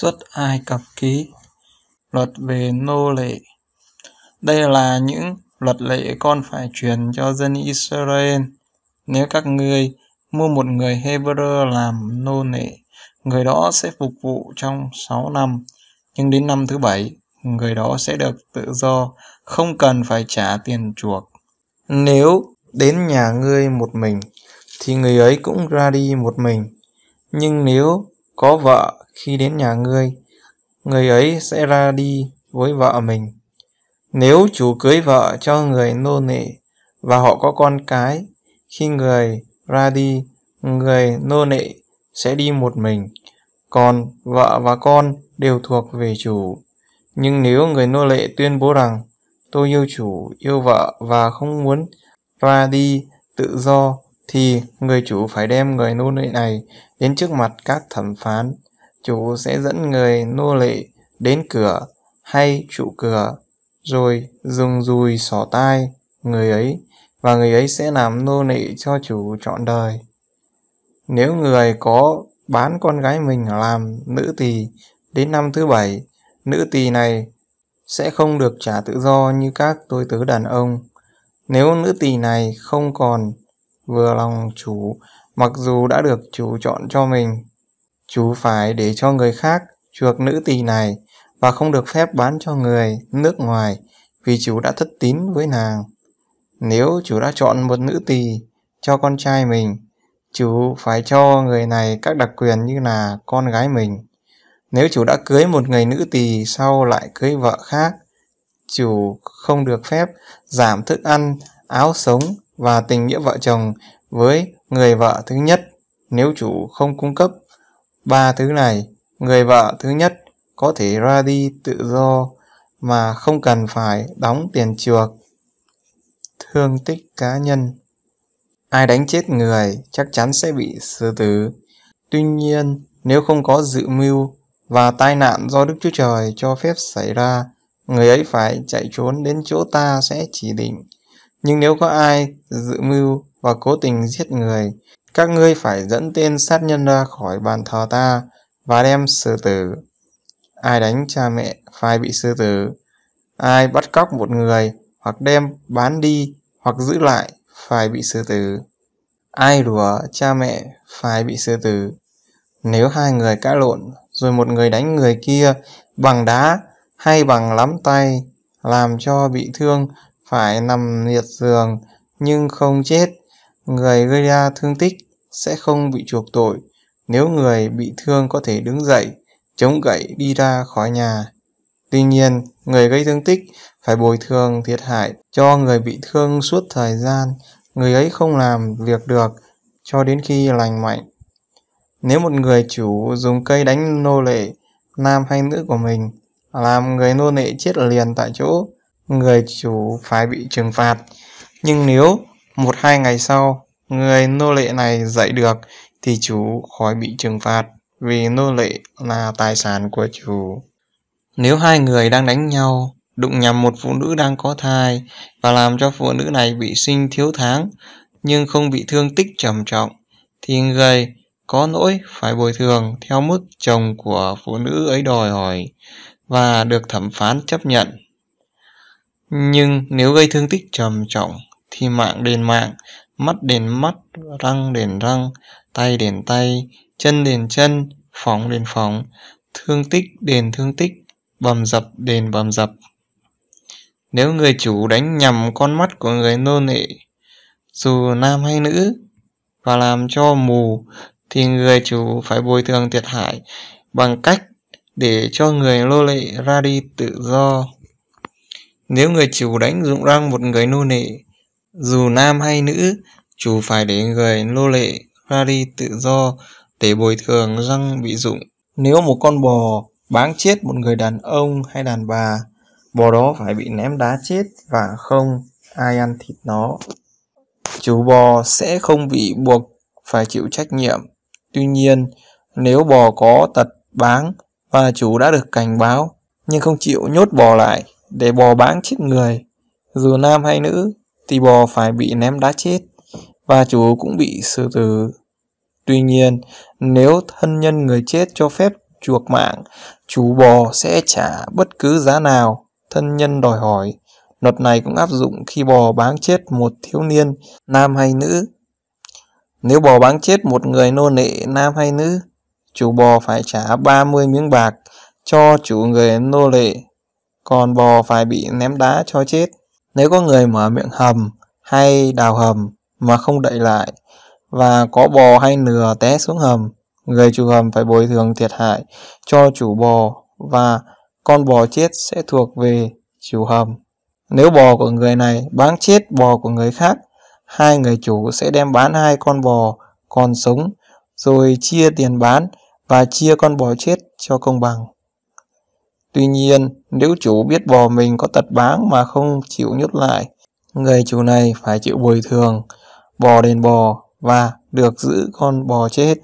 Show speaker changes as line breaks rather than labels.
xuất Ai Cập ký, luật về nô lệ. Đây là những luật lệ con phải truyền cho dân Israel. Nếu các ngươi mua một người Hebrew làm nô lệ, người đó sẽ phục vụ trong 6 năm, nhưng đến năm thứ bảy, người đó sẽ được tự do, không cần phải trả tiền chuộc. Nếu đến nhà ngươi một mình, thì người ấy cũng ra đi một mình. Nhưng nếu có vợ khi đến nhà ngươi, người ấy sẽ ra đi với vợ mình. Nếu chủ cưới vợ cho người nô nệ và họ có con cái, khi người ra đi, người nô nệ sẽ đi một mình, còn vợ và con đều thuộc về chủ. Nhưng nếu người nô lệ tuyên bố rằng tôi yêu chủ, yêu vợ và không muốn ra đi tự do thì người chủ phải đem người nô lệ này đến trước mặt các thẩm phán chủ sẽ dẫn người nô lệ đến cửa hay trụ cửa, rồi dùng dùi xỏ tai người ấy, và người ấy sẽ làm nô lệ cho chủ trọn đời. Nếu người có bán con gái mình làm nữ tỳ đến năm thứ bảy, nữ tỳ này sẽ không được trả tự do như các tôi tớ đàn ông. Nếu nữ tỳ này không còn vừa lòng chủ, mặc dù đã được chủ chọn cho mình chú phải để cho người khác chuộc nữ tỳ này và không được phép bán cho người nước ngoài vì chú đã thất tín với nàng. Nếu chú đã chọn một nữ tỳ cho con trai mình, chú phải cho người này các đặc quyền như là con gái mình. Nếu chủ đã cưới một người nữ tỳ sau lại cưới vợ khác, chủ không được phép giảm thức ăn, áo sống và tình nghĩa vợ chồng với người vợ thứ nhất nếu chủ không cung cấp Ba thứ này, người vợ thứ nhất có thể ra đi tự do mà không cần phải đóng tiền chuộc. Thương tích cá nhân Ai đánh chết người chắc chắn sẽ bị xử tử. Tuy nhiên, nếu không có dự mưu và tai nạn do Đức Chúa Trời cho phép xảy ra, người ấy phải chạy trốn đến chỗ ta sẽ chỉ định. Nhưng nếu có ai dự mưu và cố tình giết người, các ngươi phải dẫn tên sát nhân ra khỏi bàn thờ ta và đem xử tử. Ai đánh cha mẹ phải bị xử tử. Ai bắt cóc một người hoặc đem bán đi hoặc giữ lại phải bị xử tử. Ai đùa cha mẹ phải bị xử tử. Nếu hai người cãi lộn rồi một người đánh người kia bằng đá hay bằng lắm tay làm cho bị thương phải nằm liệt giường nhưng không chết Người gây ra thương tích sẽ không bị chuộc tội nếu người bị thương có thể đứng dậy, chống gậy đi ra khỏi nhà. Tuy nhiên, người gây thương tích phải bồi thường thiệt hại cho người bị thương suốt thời gian người ấy không làm việc được cho đến khi lành mạnh. Nếu một người chủ dùng cây đánh nô lệ, nam hay nữ của mình, làm người nô lệ chết liền tại chỗ, người chủ phải bị trừng phạt. Nhưng nếu một hai ngày sau, người nô lệ này dạy được thì chủ khỏi bị trừng phạt vì nô lệ là tài sản của chủ. Nếu hai người đang đánh nhau, đụng nhầm một phụ nữ đang có thai và làm cho phụ nữ này bị sinh thiếu tháng nhưng không bị thương tích trầm trọng thì người có lỗi phải bồi thường theo mức chồng của phụ nữ ấy đòi hỏi và được thẩm phán chấp nhận. Nhưng nếu gây thương tích trầm trọng thì mạng đền mạng, mắt đền mắt, răng đền răng, tay đền tay, chân đền chân, phóng đền phóng, thương tích đền thương tích, bầm dập đền bầm dập. Nếu người chủ đánh nhầm con mắt của người nô nệ, dù nam hay nữ, và làm cho mù, thì người chủ phải bồi thường thiệt hại bằng cách để cho người nô lệ ra đi tự do. Nếu người chủ đánh dụng răng một người nô nệ, dù nam hay nữ, chủ phải để người nô lệ ra đi tự do để bồi thường răng bị dụng. Nếu một con bò báng chết một người đàn ông hay đàn bà, bò đó phải bị ném đá chết và không ai ăn thịt nó. Chủ bò sẽ không bị buộc phải chịu trách nhiệm. Tuy nhiên, nếu bò có tật báng và chủ đã được cảnh báo nhưng không chịu nhốt bò lại để bò báng chết người, dù nam hay nữ Tỳ bò phải bị ném đá chết và chủ cũng bị xử tử. Tuy nhiên, nếu thân nhân người chết cho phép chuộc mạng, chủ bò sẽ trả bất cứ giá nào thân nhân đòi hỏi. Luật này cũng áp dụng khi bò bán chết một thiếu niên, nam hay nữ. Nếu bò bán chết một người nô nệ, nam hay nữ, chủ bò phải trả 30 miếng bạc cho chủ người nô lệ, còn bò phải bị ném đá cho chết. Nếu có người mở miệng hầm hay đào hầm mà không đậy lại và có bò hay nừa té xuống hầm, người chủ hầm phải bồi thường thiệt hại cho chủ bò và con bò chết sẽ thuộc về chủ hầm. Nếu bò của người này bán chết bò của người khác, hai người chủ sẽ đem bán hai con bò còn sống rồi chia tiền bán và chia con bò chết cho công bằng. Tuy nhiên, nếu chủ biết bò mình có tật báng mà không chịu nhốt lại, người chủ này phải chịu bồi thường, bò đền bò và được giữ con bò chết.